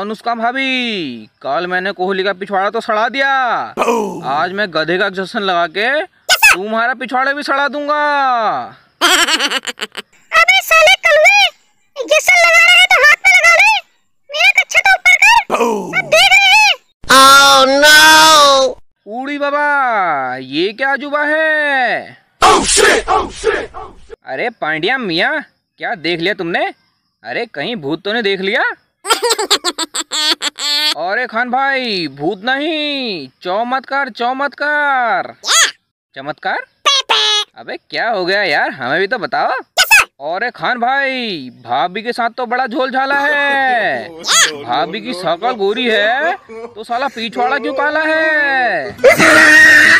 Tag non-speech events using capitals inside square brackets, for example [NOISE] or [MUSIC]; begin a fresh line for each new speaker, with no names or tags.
कौन उसका भाभी कल मैंने कोहली का पिछवाड़ा तो सड़ा दिया आज मैं गधे का जश्न लगा के तुम्हारा पिछवाड़ा भी सड़ा दूंगा
अबे साले कलवे एक्सेशन लगा रहा तो हाथ में लगा ले मेरा कच्चा तो ऊपर कर सब देख रहे हैं ओह oh, नो
उड़ी बाबा ये क्या अजूबा है oh, shit, oh, shit, oh, shit. अरे पांड्या मिया क्या देख लिया तुमने अरे कहीं भूत तो नहीं देख लिया अरे खान भाई भूत नहीं चौमत्कार चौमत्कार चमत्कार अबे क्या हो गया यार हमें भी तो बताओ अरे खान भाई भाभी के साथ तो बड़ा झोल झाला है भाभी की [LAUGHS] सकल गोरी है तो साला पीछवाड़ा क्यों काला
है [LAUGHS]